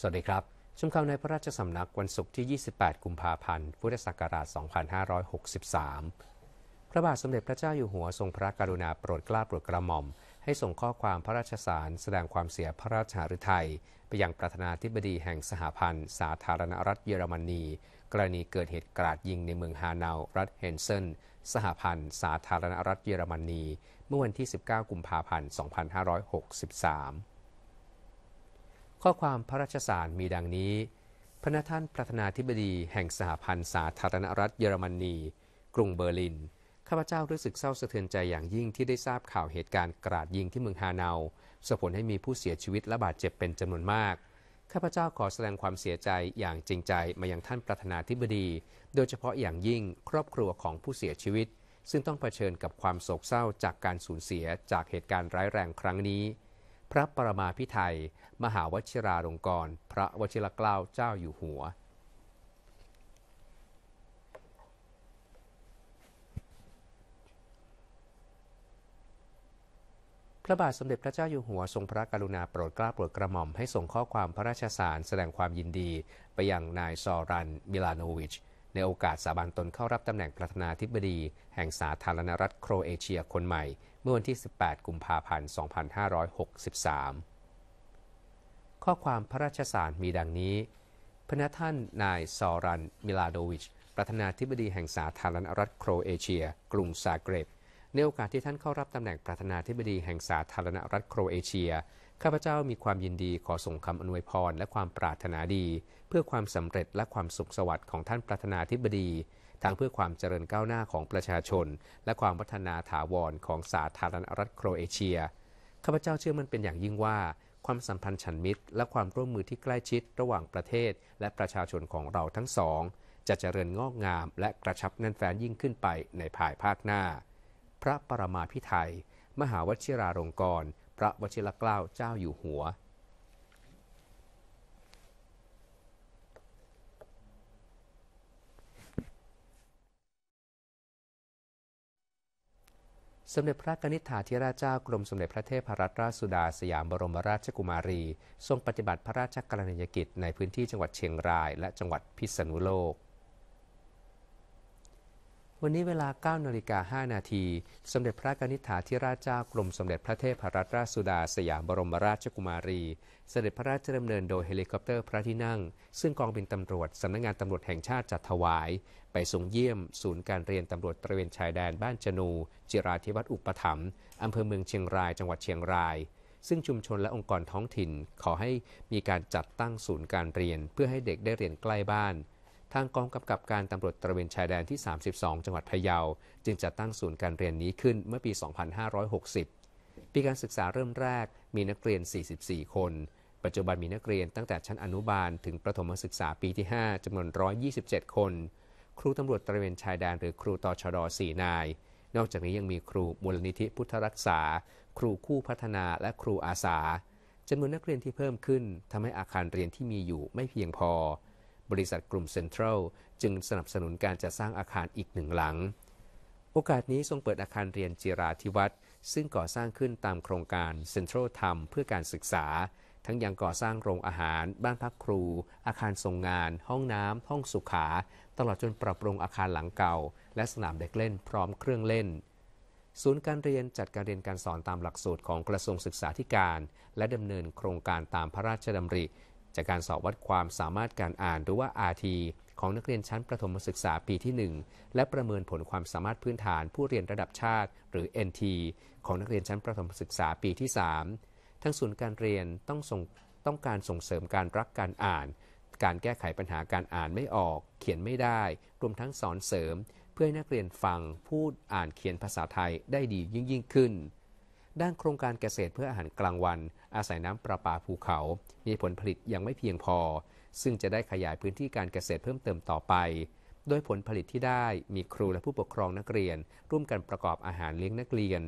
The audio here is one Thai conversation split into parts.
สวัสดีครับ ชมข่าวในพระราชสำนักวันศุกร์ที่ 28 กุมภาพันธ์ พุทธศักราช 2563 พระบาทสมเด็จพระเจ้าอยู่หัวทรงพระกรุณาโปรดเกล้าโปรดกระหม่อม ให้ส่งข้อความพระราชสาร แสดงความเสียพระราชหฤทัยไปยังประธานาธิบดีแห่งสหพันธ์ สาธารณรัฐเยอรมนี กรณีเกิดเหตุกราดยิงในเมืองฮานาวรัฐเฮนเซนสหพันธ์สาธารณรัฐเยอรมนีเมื่อวันที่ 19 กุมภาพันธ์ 2563ข้อความพระราชสารมีดังนี้ พระนท่านประธานาธิบดี แห่งสหพันธ์สาธารณรัฐเยอรมนีกรุงเบอร์ลิน ข้าพเจ้ารู้สึกเศร้าสะเทือนใจอย่างยิ่งที่ได้ทราบข่าวเหตุการณ์กราดยิงที่เมืองฮาเนาส่งผลให้มีผู้เสียชีวิตและบาดเจ็บเป็นจำนวนมาก ข้าพเจ้าขอแสดงความเสียใจอย่างจริงใจมายังท่านประธานาธิบดี โดยเฉพาะอย่างยิ่งครอบครัวของผู้เสียชีวิต ซึ่งต้องเผชิญกับความโศกเศร้าจากการสูญเสียจากเหตุการณ์ร้ายแรงครั้งนี้พระประมาพิไทยมหาวชิราลงกรณพระวชิรเกล้าเจ้าอยู่หัว พระบาทสมเด็จพระเจ้าอยู่หัวทรงพระกรุณาโปรดเกล้าโปรดกระหม่อมให้ส่งข้อความพระราชสารแสดงความยินดีไปยังนายซอรันมิลานวิชในโอกาสสาบานตนเข้ารับตำแหน่งประธานาธิบดีแห่งสาธารณรัฐโครเอเชียคนใหม่มื่อวันที่ 18 กุมภาพันธ์ 2563 ข้อความพระราชสารมีดังนี้ พระท่านนายซอรันมิลาโดวิช ประธานาธิบดีแห่งสาธารณรัฐโครเอเชีย กรุงซาเกร็บ ในโอกาสที่ท่านเข้ารับตำแหน่งประธานาธิบดีแห่งสาธารณรัฐโครเอเชีย ข้าพเจ้ามีความยินดีขอส่งคำอวยพรและความปรารถนาดี เพื่อความสำเร็จและความสุขสวัสดิ์ของท่านประธานาธิบดีทั้งเพื่อความเจริญก้าวหน้าของประชาชนและความพัฒนาถาวรของสาธารณรัฐโครเอเชีย ข้าพเจ้าเชื่อมันเป็นอย่างยิ่งว่า ความสัมพันธ์ฉันมิตร และความร่วมมือที่ใกล้ชิดระหว่างประเทศและประชาชนของเราทั้งสอง จะเจริญงอกงามและกระชับแน่นแฟ้นยิ่งขึ้นไปในภายภาคหน้า พระปรมาพิไทย มหาวชิราลงกรณ์พระวชิรเกล้าเจ้าอยู่หัวสมเด็จพระกนิษฐาธิราชเจ้ากรมสมเด็จพระเทพรัตนราชสุดาสยามบรมราชกุมารี ทรงปฏิบัติพระราชกรณียกิจในพื้นที่จังหวัดเชียงรายและจังหวัดพิษณุโลกวันนี้เวลา9นาฬิกา5นาทีสมเด็จพระกนิษฐาธิราชเจ้ากรมสมเด็จพระเทพรัตนราชสุดาสยามบรมราชกุมารี เสด็จพระราชดำเนินโดยเฮลิคอปเตอร์พระที่นั่ง ซึ่งกองบินตำรวจสำนักงงานตำรวจแห่งชาติจัดถวาย ไปส่งเยี่ยม ศูนย์การเรียนตำรวจตระเวนชายแดนบ้านจนู จิราธิวัฒน์อุปถัมภ์อำเภอเมืองเชียงรายจังหวัดเชียงราย ซึ่งชุมชนและองค์กรท้องถิ่นขอให้มีการจัดตั้งศูนย์การเรียน เพื่อให้เด็กได้เรียนใกล้บ้านทางกองกำกับการตำรวจตระเวนชายแดนที่ 32 จังหวัดพะเยาจึงจัดตั้งศูนย์การเรียนนี้ขึ้นเมื่อปี 2560 ปีการศึกษาเริ่มแรกมีนักเรียน 44 คน ปัจจุบันมีนักเรียนตั้งแต่ชั้นอนุบาล ถึงประถมศึกษาปีที่ 5จำนวน 127 คน ครูตำรวจตระเวนชายแดนหรือครูตชด 4 นาย นอกจากนี้ยังมีครูมูลนิธิพุทธรักษา ครูคู่พัฒนา และครูอาสาจำนวนนักเรียนที่เพิ่มขึ้นทำให้อาคารเรียนที่มีอยู่ไม่เพียงพอบริษัทกลุ่มเซ็นทรัลจึงสนับสนุนการจัดสร้างอาคารอีกหนึ่งหลัง โอกาสนี้ทรงเปิดอาคารเรียนจิราธิวัฒน์ซึ่งก่อสร้างขึ้นตามโครงการเซ็นทรัลธรรมเพื่อการศึกษา ทั้งยังก่อสร้างโรงอาหาร บ้านพักครู อาคารทรงงาน ห้องน้ำ ห้องสุขา ตลอดจนปรับปรุงอาคารหลังเก่า และสนามเด็กเล่นพร้อมเครื่องเล่น ศูนย์การเรียนจัดการเรียนการสอนตามหลักสูตรของกระทรวงศึกษาธิการ และดำเนินโครงการตามพระราชดำริจากการสอบวัดความสามารถการอ่านหรือว่า RT ของนักเรียนชั้นประถมศึกษาปีที่ 1 และประเมินผลความสามารถพื้นฐานผู้เรียนระดับชาติ หรือ NT ของนักเรียนชั้นประถมศึกษาปีที่ 3 ทั้งศูนย์การเรียนต้องส่งต้องการส่งเสริมการรักการอ่าน การแก้ไขปัญหาการอ่านไม่ออก เขียนไม่ได้ รวมทั้งสอนเสริม เพื่อให้นักเรียนฟังพูดอ่านเขียนภาษาไทยได้ดียิ่งยิ่งขึ้นด้านโครงการเกษตรเพื่ออาหารกลางวัน อาศัยน้ำประปาภูเขา มีผลผลิตยังไม่เพียงพอ ซึ่งจะได้ขยายพื้นที่การเกษตรเพิ่มเติมต่อไป โดยผลผลิตที่ได้มีครูและผู้ปกครองนักเรียน ร่วมกันประกอบอาหารเลี้ยงนักเรียน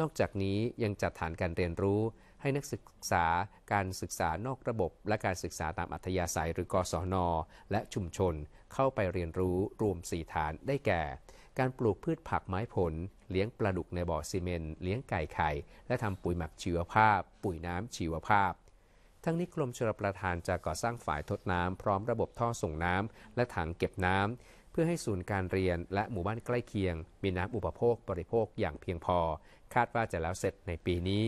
นอกจากนี้ยังจัดฐานการเรียนรู้ ให้นักศึกษาการศึกษานอกระบบและการศึกษาตามอัธยาศัย หรือกศน และชุมชนเข้าไปเรียนรู้รวม4ฐานได้แก่การปลูกพืชผักไม้ผล เลี้ยงปลาดุกในบ่อซีเมนต์เลี้ยงไก่ไข่ และทำปุ๋ยหมักชีวภาพ ปุ๋ยน้ำชีวภาพ ทั้งนี้กรมชลประทานจะก่อสร้างฝ่ายทดน้ำพร้อมระบบท่อส่งน้ำและถังเก็บน้ำเพื่อให้ศูนย์การเรียนและหมู่บ้านใกล้เคียง มีน้ำอุปโภคบริโภคอย่างเพียงพอ คาดว่าจะแล้วเสร็จในปีนี้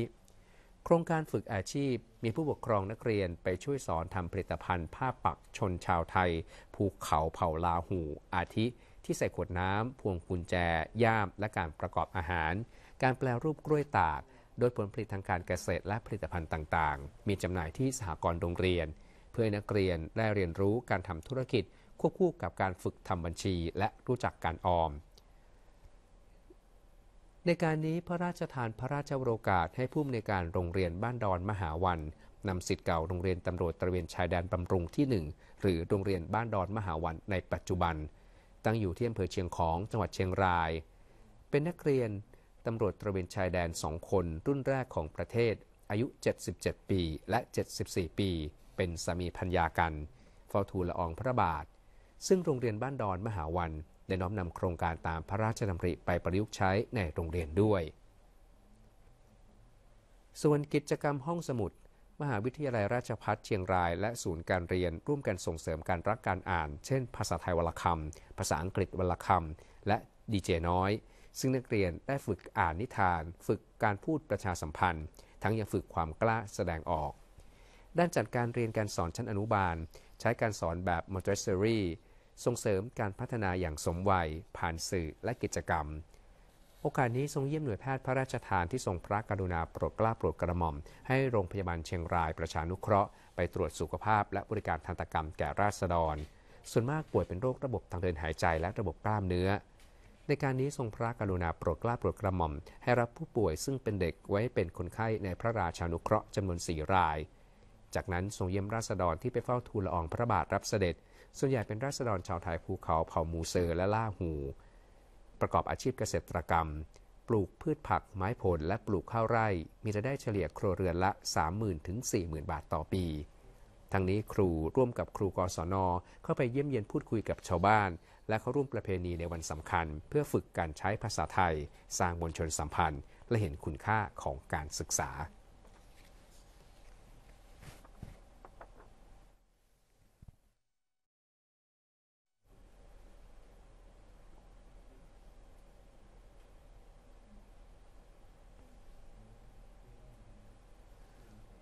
โครงการฝึกอาชีพ มีผู้ปกครองนักเรียนไปช่วยสอนทำผลิตภัณฑ์ผ้าปักชนชาวไทย ภูเขาเผ่าลาหูอาทิที่ใส่ขวดน้ำ พวงกุญแจย่าม และการประกอบอาหาร การแปลรูปกล้วยตากโดยผลผลิตทางการเกษตรและผลิตภัณฑ์ต่าง ๆ มีจำหน่ายที่สหกรณ์โรงเรียน เพื่อนักเรียนได้เรียนรู้การทำธุรกิจ ควบคู่กับการฝึกทำบัญชี และรู้จักการออม ในการนี้พระราชทานพระราชโอกาสให้ผู้มีนการโรงเรียนบ้านดอนมหาวันนำสิทธิ์เก่าโรงเรียนตำรวจตระเวนชายแดนบำรุงที่ 1 หรือโรงเรียนบ้านดอนมหาวันในปัจจุบันตั้งอยู่ที่อำเภอเชียงของจังหวัดเชียงราย เป็นนักเรียน ตำรวจตระเวนชายแดนสองคนรุ่นแรกของประเทศอายุ 77 ปีและ 74 ปี เป็นสามีพัญญากันเฝ้าทูลละอองพระบาท ซึ่งโรงเรียนบ้านดอนมหาวัน ได้น้อมนำโครงการตามพระราชดำริไปประยุกต์ใช้ในโรงเรียนด้วย ส่วนกิจกรรมห้องสมุดมหาวิทยาลัยราชพัฒเชียงรายและศูนย์การเรียนร่วมกันส่งเสริมการรักการอ่าน เช่นภาษาไทยวรรณคำภาษาอังกฤษวรรณคำและดีเจน้อย ซึ่งนักเรียนได้ฝึกอ่านนิทาน ฝึกการพูดประชาสัมพันธ์ ทั้งยังฝึกความกล้าแสดงออก ด้านจัดการเรียนการสอนชั้นอนุบาล ใช้การสอนแบบมอนเตสซอรีส่งเสริมการพัฒนาอย่างสมวัย ผ่านสื่อและกิจกรรมโอกาสนี้ทรงเยี่ยมหน่วยแพทย์พระราชทานที่ทรงพระกรุณาโปรดกล้าโปรดกระหม่อม ให้โรงพยาบาลเชียงรายประชานุเคราะห์ไปตรวจสุขภาพและบริการทันตกรรมแก่ราษฎร ส่วนมากป่วยเป็นโรคระบบทางเดินหายใจและระบบกล้ามเนื้อ ในการนี้ทรงพระกรุณาโปรดกล้าโปรดกระหม่อมให้รับผู้ป่วยซึ่งเป็นเด็กไว้เป็นคนไข้ในพระราชานุเคราะห์จำนวนสี่ราย จากนั้นทรงเยี่ยมราษฎรที่ไปเฝ้าทูลละอองพระบาทรับเสด็จ ส่วนใหญ่เป็นราษฎรชาวไทยภูเขาเผ่ามูเซอร์และล่าหูประกอบอาชีพเกษตรกรรม ปลูกพืชผัก ไม้ผล และปลูกข้าวไร่ มีรายได้เฉลี่ยครัวเรือนละ 30,000 ถึง 40,000 บาทต่อปี ทั้งนี้ครูร่วมกับครูกศน เข้าไปเยี่ยมเยียนพูดคุยกับชาวบ้าน และเข้าร่วมประเพณีในวันสำคัญ เพื่อฝึกการใช้ภาษาไทย สร้างมวลชนสัมพันธ์ และเห็นคุณค่าของการศึกษา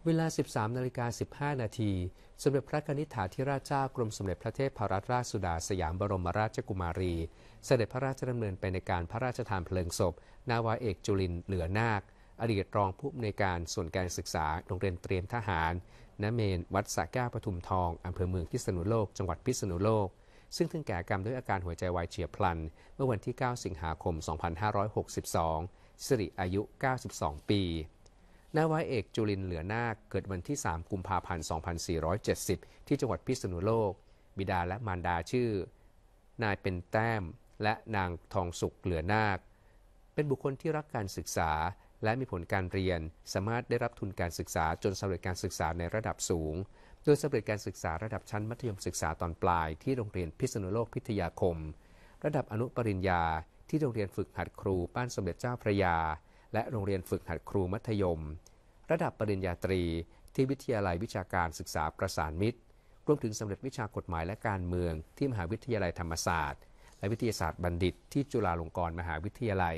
เวลา 13 นาฬิกา15 นาที สมเด็จพระนิธิฐาธิราชเจ้ากรมสมเด็จพระเทพรัตนราชสุดาสยามบรมราชกุมารี เสด็จพระราชดำเนินไปในการพระราชทานเพลิงศพ นาวาเอกจุลินเหลือนาคอดีตรองผู้อำนวยการส่วนการศึกษาโรงเรียนเตรียมทหารณเมนวัดสะแก้วปทุมทองอำเภอเมืองพิษณุโลกจังหวัดพิษณุโลก ซึ่งถึงแก่กรรมด้วยอาการหัวใจวายเฉียบพลัน เมื่อวันที่ 9 สิงหาคม 2562 สิริอายุ 92 ปีนาวาเอกจุลินเหลือนาคเกิดวันที่ 3 กุมภาพันธ์ 2470 ที่จังหวัดพิษณุโลก บิดาและมารดาชื่อ นายเป็นแต้มและนางทองสุขเหลือนาคเป็นบุคคลที่รักการศึกษาและมีผลการเรียนสามารถได้รับทุนการศึกษาจนสำเร็จการศึกษาในระดับสูง โดยสำเร็จการศึกษาระดับชั้นมัธยมศึกษาตอนปลาย ที่โรงเรียนพิษณุโลกพิทยาคม ระดับอนุปริญญา ที่โรงเรียนฝึกหัดครูบ้านสมเด็จเจ้าพระยาและโรงเรียนฝึกหัดครูมัธยม ระดับปริญญาตรีที่วิทยาลัยวิชาการศึกษาประสานมิตร รวมถึงสำเร็จวิชากฎหมายและการเมือง ที่มหาวิทยาลัยธรรมศาสตร์ และวิทยาศาสตร์บัณฑิตที่จุฬาลงกรณ์มหาวิทยาลัย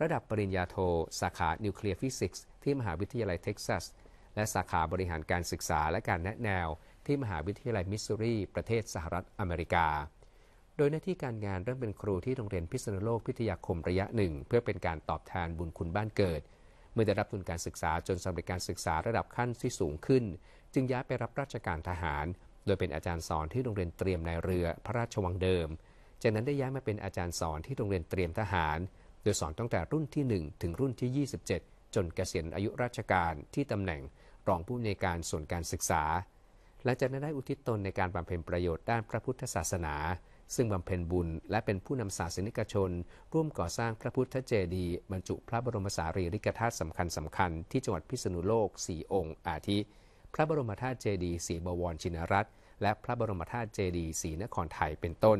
ระดับปริญญาโทสาขานิวเคลียร์ฟิสิกส์ที่มหาวิทยาลัยเท็กซัสและสาขาบริหารการศึกษาและการแนะแนว ที่มหาวิทยาลัยมิสซูรีประเทศสหรัฐอเมริกาโดยหน้าที่การงานเริ่มเป็นครูที่โรงเรียนพิษณุโลกพิทยาคมระยะหนึ่งเพื่อเป็นการตอบแทนบุญคุณบ้านเกิด เมื่อได้รับทุนการศึกษาจนสำเร็จการศึกษาระดับขั้นที่สูงขึ้น จึงย้ายไปรับราชการทหาร โดยเป็นอาจารย์สอนที่โรงเรียนเตรียมนายเรือพระราชวังเดิม จากนั้นได้ย้ายมาเป็นอาจารย์สอนที่โรงเรียนเตรียมทหาร โดยสอนตั้งแต่รุ่นที่ 1 ถึงรุ่นที่ 27 จนเกษียณอายุราชการที่ตำแหน่งรองผู้อำนวยการส่วนการศึกษา และจะได้อุทิศตนในการบำเพ็ญประโยชน์ด้านพระพุทธศาสนาซึ่งบำเพ็ญบุญและเป็นผู้นำศาสนิกชน ร่วมก่อสร้างพระพุทธเจดีย์บรรจุพระบรมสารีริกธาตุสำคัญสำคัญ ที่จังหวัดพิษณุโลก 4 องค์ อาทิ พระบรมธาตุเจดีย์ศรีบวรชินรัตน์และพระบรมธาตุเจดีย์ศรีนครไทยเป็นต้น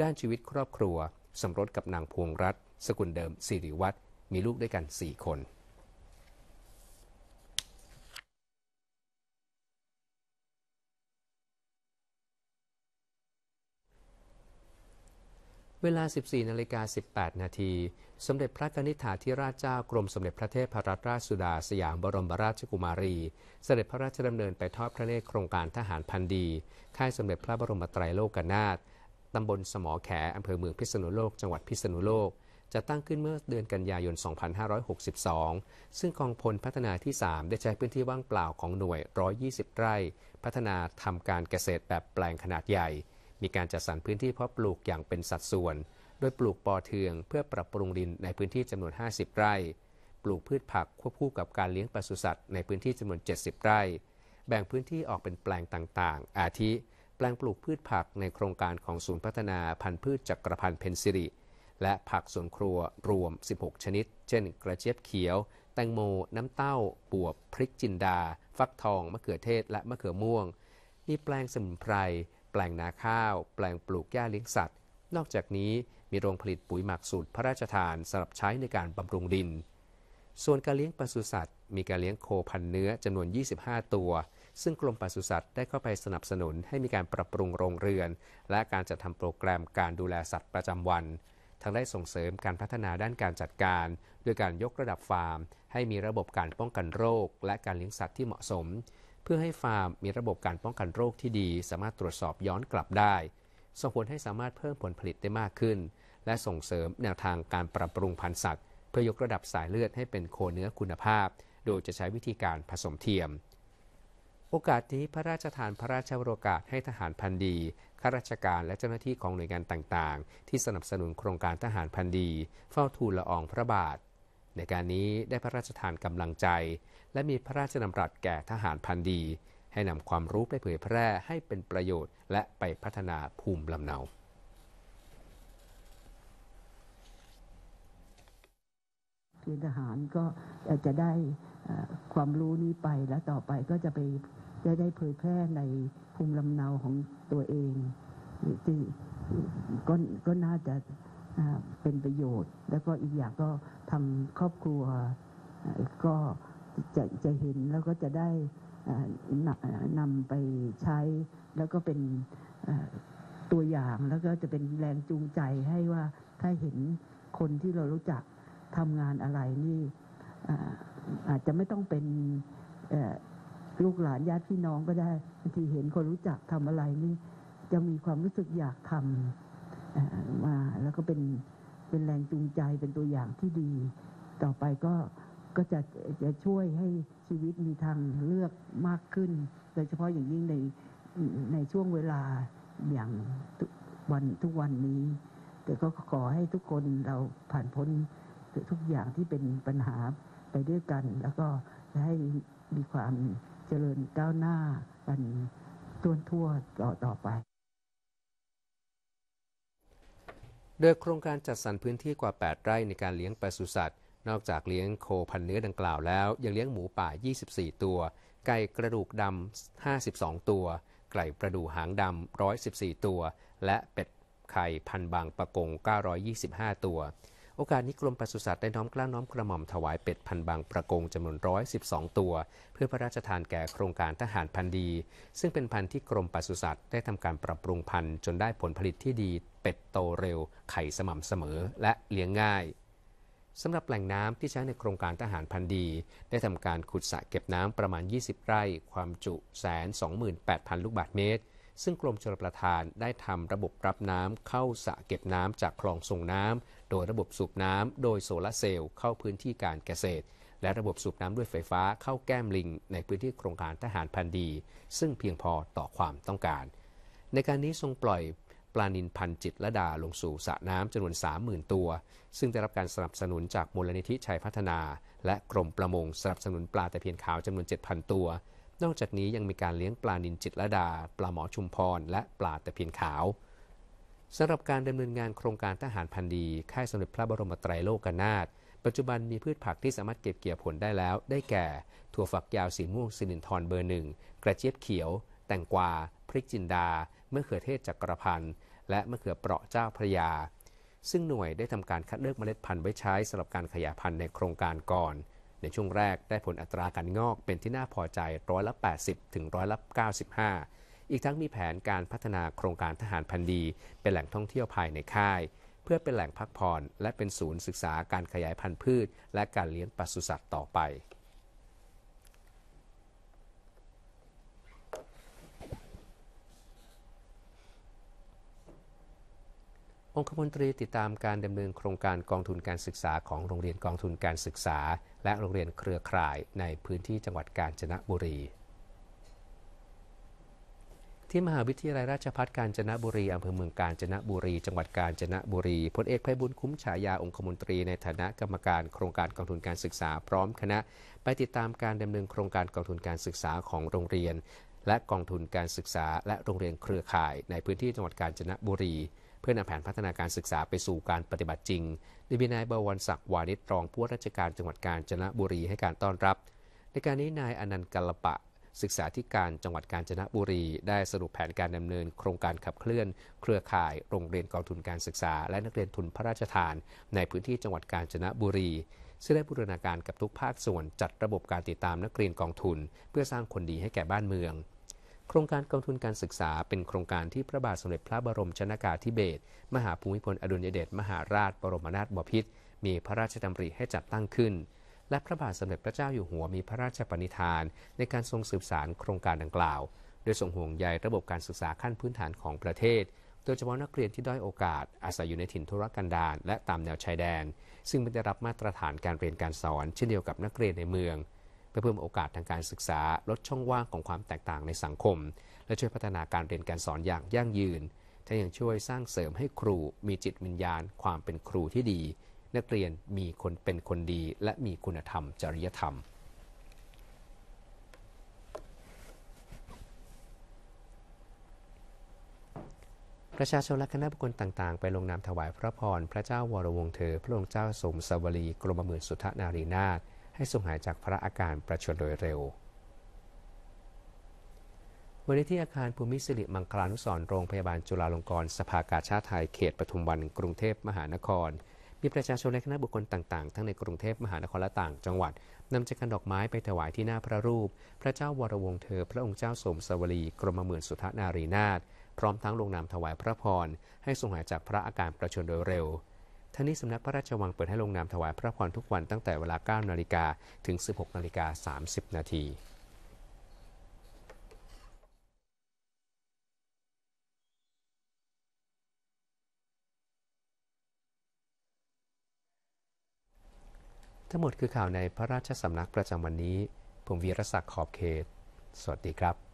ด้านชีวิตครอบครัวสมรสกับนางพวงรัตน์สกุลเดิมสิริวัตรมีลูกด้วยกัน 4 คนเวลา 14นาฬิกา 18 นาที สมเด็จพระนิธิถาธิราชเจ้ากรมสมเด็จพระเทพรัตนราชสุดาสยามบรมราชกุมารี เสด็จพระราชดำเนินไปทอดพระเนตรโครงการทหารพันดีค่ายสมเด็จพระบรมไตรโลกนาถ ตำบลสมอแข อำเภอเมืองพิษณุโลก จังหวัดพิษณุโลก จะตั้งขึ้นเมื่อเดือนกันยายน 2562 ซึ่งกองพลพัฒนาที่ 3 ได้ใช้พื้นที่ว่างเปล่าของหน่วย 120 ไร่ พัฒนาทำการเกษตรแบบแปลงขนาดใหญ่มีการจัดสรรพื้นที่เพาะปลูกอย่างเป็นสัดส่วน โดยปลูกปอเทืองเพื่อปรับปรุงดินในพื้นที่จำนวน 50 ไร่ ปลูกพืชผักควบคู่กับการเลี้ยงปศุสัตว์ในพื้นที่จำนวน 70 ไร่ แบ่งพื้นที่ออกเป็นแปลงต่างๆ อาทิแปลงปลูกพืชผักในโครงการของศูนย์พัฒนาพันธุ์พืชจักรพันธ์เพนซิริ และผักสวนครัวรวม 16 ชนิด เช่น กระเจี๊ยบเขียว แตงโม น้ำเต้าบวบพริกจินดา ฟักทอง มะเขือเทศ และมะเขือม่วงมีแปลงสมุนไพรแปลงนาข้าวแปลงปลูกหญ้าเลี้ยงสัตว์ นอกจากนี้มีโรงผลิตปุ๋ยหมักสูตรพระราชทานสำหรับใช้ในการบำรุงดิน ส่วนการเลี้ยงปศุสัตว์มีการเลี้ยงโคพันเนื้อจำนวน 25 ตัว ซึ่งกรมปศุสัตว์ได้เข้าไปสนับสนุนให้มีการปรับปรุงโรงเรือน และการจัดทำโปรแกรมการดูแลสัตว์ประจำวัน ทั้งได้ส่งเสริมการพัฒนาด้านการจัดการ ด้วยการยกระดับฟาร์ม ให้มีระบบการป้องกันโรค และการเลี้ยงสัตว์ที่เหมาะสมเพื่อให้ฟาร์มมีระบบการป้องกันโรคที่ดีสามารถตรวจสอบย้อนกลับได้ส่งผลให้สามารถเพิ่มผลผลิตได้มากขึ้น และส่งเสริม แนวทางการปรับปรุงพันธุ์สัตว์ เพื่อยกระดับสายเลือดให้เป็นโคเนื้อคุณภาพ โดยจะใช้วิธีการผสมเทียม โอกาสนี้พระราชทานพระราชโอกาสให้ทหารพันดี ข้าราชการและเจ้าหน้าที่ของหน่วยงานต่างๆ ที่สนับสนุนโครงการทหารพันดี เฝ้าทูลละอองพระบาท ในการนี้ได้พระราชทานกำลังใจและมีพระราชดำรัสแก่ทหารพันดีให้นำความรู้ไปเผยแพร่ให้เป็นประโยชน์และไปพัฒนาภูมิลำเนาเกณฑ์ทหารก็จะได้ความรู้นี้ไปแล้วต่อไปก็จะไปได้ได้เผยแพร่ในภูมิลำเนาของตัวเองที่ก็ก็น่าจะเป็นประโยชน์ แล้วก็อีกอย่างก็ทำครอบครัวก็จะจะเห็นแล้วก็จะได้นำไปใช้แล้วก็เป็นตัวอย่างแล้วก็จะเป็นแรงจูงใจให้ว่าถ้าเห็นคนที่เรารู้จักทำงานอะไรนี่อาจจะไม่ต้องเป็นลูกหลานญาติพี่น้องก็ได้บางทีเห็นคนรู้จักทำอะไรนี่ จะมีความรู้สึกอยากทำมาแล้วก็เป็นเป็นแรงจูงใจเป็นตัวอย่างที่ดีต่อไปก็ก็จะจะช่วยให้ชีวิตมีทางเลือกมากขึ้น โดยเฉพาะอย่างยิ่งในในช่วงเวลาอย่างวันทุกวันนี้ แต่ก็ขอให้ทุกคนเราผ่านพ้นทุกอย่างที่เป็นปัญหาไปด้วยกัน แล้วก็ให้มีความเจริญก้าวหน้ากันทั่วทั่วต่อต่อไป โดยโครงการจัดสรรพื้นที่กว่า 8 ไร่ในการเลี้ยงปศุสัตว์นอกจากเลี้ยงโคพันเนื้อดังกล่าวแล้ว ยังเลี้ยงหมูป่า 24 ตัว ไก่กระดูกดำ 52 ตัว ไก่ประดูหางดำ 114 ตัว และเป็ดไข่พันบางประกง 925 ตัว โอกาสนี้กรมปศุสัตว์ได้น้อมกล้าน้อมกระหม่อมถวาย เป็ดพันบางประกงจำนวน 112 ตัว เพื่อพระราชทานแก่โครงการทหารพันธุ์ดี ซึ่งเป็นพันธุ์ที่กรมปศุสัตว์ได้ทำการปรับปรุงพันธุ์จนได้ผลผลิตที่ดีเป็ดโตเร็วไข่สม่ำเสมอและเลี้ยงง่ายสำหรับแหล่งน้ำที่ใช้ในโครงการทหารพันดี ได้ทำการขุดสระเก็บน้ำประมาณ 20 ไร่ความจุแสน28,000ลูกบาทเมตร ซึ่งกรมชลประทานได้ทำระบบรับน้ำเข้าสระเก็บน้ำจากคลองส่งน้ำโดยระบบสูบน้ำโดยโซลาเซลล์เข้าพื้นที่การเกษตรและระบบสูบน้ำด้วยไฟฟ้าเข้าแก้มลิงในพื้นที่โครงการทหารพันดี ซึ่งเพียงพอต่อความต้องการ ในการนี้ทรงปล่อยปลานินพันจิตละดาลงสู่สระน้ำจำนวน 30,000 ตัว ซึ่งได้รับการสนับสนุนจากมูลนิธิชัยพัฒนา และกรมประมงสนับสนุนปลาตะเพียนขาวจำนวน 7,000 ตัว นอกจากนี้ยังมีการเลี้ยงปลานินจิตละดา ปลาหมอชุมพร และปลาตะเพียนขาวสำหรับการดำเนินงานโครงการทหารพันดี ค่ายสมเด็จพระบรมไตรโลกนาถ ปัจจุบันมีพืชผักที่สามารถเก็บเกี่ยวผลได้แล้ว ได้แก่ ถั่วฝักยาวสีม่วงสินินทรเบอร์หนึ่ง กระเจี๊ยบเขียว แตงกวา พริกจินดา เมื่อเขือเทศจักรพันธ์และมะเขือเปราะเจ้าพระยา ซึ่งหน่วยได้ทำการคัดเลือกเมล็ดพันธุ์ไว้ใช้สำหรับการขยายพันธุ์ในโครงการก่อน ในช่วงแรกได้ผลอัตราการงอกเป็นที่น่าพอใจร้อยละ 80ถึงร้อยละ95 อีกทั้งมีแผนการพัฒนาโครงการทหารพันธุ์ดี เป็นแหล่งท่องเที่ยวภายในค่าย เพื่อเป็นแหล่งพักผ่อนและเป็นศูนย์ศึกษาการขยายพันธุ์พืช และการเลี้ยงปศุสัตว์ต่อไปองคมนตรีติดตามการดำเนินโครงการกองทุนการศึกษาของโรงเรียนกองทุนการศึกษา และโรงเรียนเครือข่ายในพื้นที่จังหวัดกาญจนบุรี ที่มหาวิทยาลัยราชภัฏกาญจนบุรีอำเภอเมืองกาญจนบุรีจังหวัดกาญจนบุรีพลเอกไพบุญคุ้มฉายาองคมนตรี ในฐานะกรรมการโครงการกองทุนการศึกษาพร้อมคณะไปติดตามการดำเนินโครงการกองทุนการศึกษาของโรงเรียน และกองทุนการศึกษา และโรงเรียนเครือข่ายในพื้นที่จังหวัดกาญจนบุรีพื่อนำแผนพัฒนาการศึกษาไปสู่การปฏิบัติจริงโดยมีนายบวรศักดิ์วานิตรอง ผู้ราชการจังหวัดกาญจนบุรีให้การต้อนรับ ในการนี้นายอนันต์กัลปะ ศึกษาธิการจังหวัดกาญจนบุรี ได้สรุปแผนการดำเนินโครงการขับเคลื่อน เครือข่าย โรงเรียนกองทุนการศึกษาและนักเรียนทุนพระราชทาน ในพื้นที่จังหวัดกาญจนบุรี ซึ่งได้บูรณาการกับทุกภาคส่วนจัดระบบการติดตามนักเรียนกองทุน เพื่อสร้างคนดีให้แก่บ้านเมืองโครงการกองทุนการศึกษา เป็นโครงการที่พระบาทสมเด็จพระบรมชนากาธิเบศรมหาภูมิพลอดุลยเดชมหาราช บรมนาถบพิตรมีพระราชดำริให้จัดตั้งขึ้น และพระบาทสมเด็จพระเจ้าอยู่หัวมีพระราชปณิธาน ในการทรงสืบสารโครงการดังกล่าว โดยทรงห่วงใยระบบการศึกษาขั้นพื้นฐานของประเทศ โดยเฉพาะนักเรียนที่ด้อยโอกาสอาศัยอยู่ในถิ่นทุรกันดารและตามแนวชายแดน ซึ่งไม่ได้รับมาตรฐานการเรียนการสอนเช่นเดียวกับนักเรียนในเมืองเพื่อเพิ่มโอกาสทางการศึกษาลดช่องว่างของความแตกต่างในสังคม และช่วยพัฒนาการเรียนการสอนอย่างยั่งยืน้งยังช่วยสร้างเสริมให้ครูมีจิตวิญญาณความเป็นครูที่ดี นักเรียนมีคนเป็นคนดีและมีคุณธรรมจริยธรรม ประชาชนและคณะบุคคลต่างๆ ไปลงนามถวายพระพรพระเจ้าวรวงเธอ พระองค์เจ้าสมสวรีกรมหมื่นสุทธนารีนาถให้ทรงหายจากพระอาการประชวรโดยเร็ววันนี้ที่อาคารภูมิศิริมังคลานุสร์โรงพยาบาลจุฬาลงกรณ์สภากาชาติไทยเขตปทุมวันกรุงเทพมหานคร มีประชาชนและคณะบุคคลต่าง ๆ ทั้งในกรุงเทพมหานครและต่างจังหวัดนำจักรันดอกไม้ไปถวายที่หน้าพระรูป พระเจ้าวรวงเธอพระองค์เจ้าสมสวรีกรมหมื่นสุทนารีนาถพร้อมทั้งลงนามถวายพระพรให้ทรงหายจากพระอาการประชวรโดยเร็วทั้งนี้สำนักพระราชวังเปิดให้ลงนามถวายพระพรทุกวันตั้งแต่เวลา9นาฬิกาถึง 16นาฬิกา30นาทีทั้งหมดคือข่าวในพระราชสำนักประจำวันนี้ ผมวีรศักดิ์ขอบเขต สวัสดีครับ